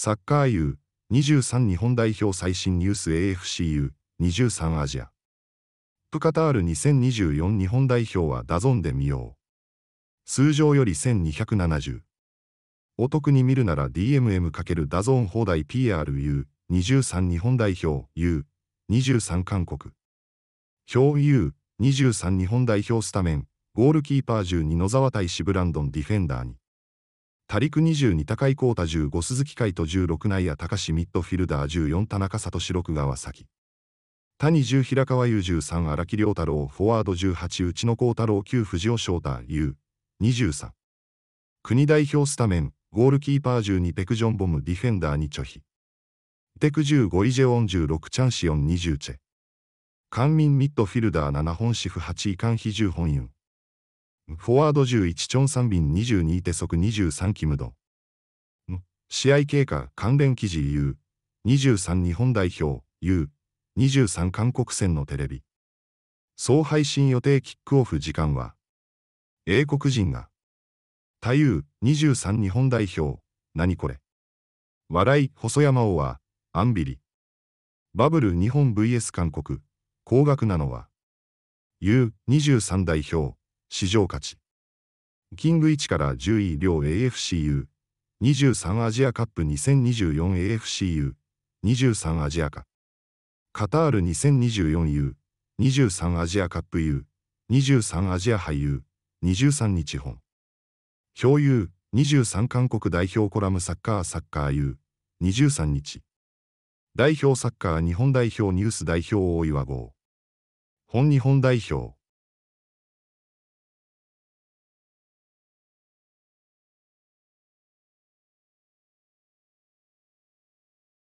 サッカー U23 日本代表最新ニュース AFCU23 アジア。プカタール2024日本代表はダゾンで見よう。通常より1270。お得に見るなら DMM× ダゾン放題 PRU23 日本代表 U23 韓国。表 U23 日本代表スタメン、ゴールキーパー12野沢対志ブランドンディフェンダーに。タリク22高井光太15鈴木海と16内野高志ミッドフィルダー14田中里六川崎谷10平川優13荒木良太郎フォワード18内野幸太郎9藤尾翔太優2 3国代表スタメンゴールキーパー12ペクジョンボムディフェンダー2チョヒテク15イジェオン16チャンシオン20チェ官民ミッドフィルダー7本シフ8イカンヒ10本ユンフォワード11チョン3便22手速23キムド。試合経過関連記事 U23 日本代表 U23 韓国戦のテレビ。総配信予定キックオフ時間は、英国人が、太夫23日本代表、何これ。笑い、細山王は、アンビリ。バブル日本 VS 韓国、高額なのは、U23 代表、市場価値。キング1から10位両 AFCU、23アジアカップ 2024AFCU、23アジアカ。カタール 2024U、23アジアカップ U、23アジア俳優、23日本。共有、23韓国代表コラムサッカーサッカー U、23日。代表サッカー日本代表ニュース代表大岩号。本日本代表。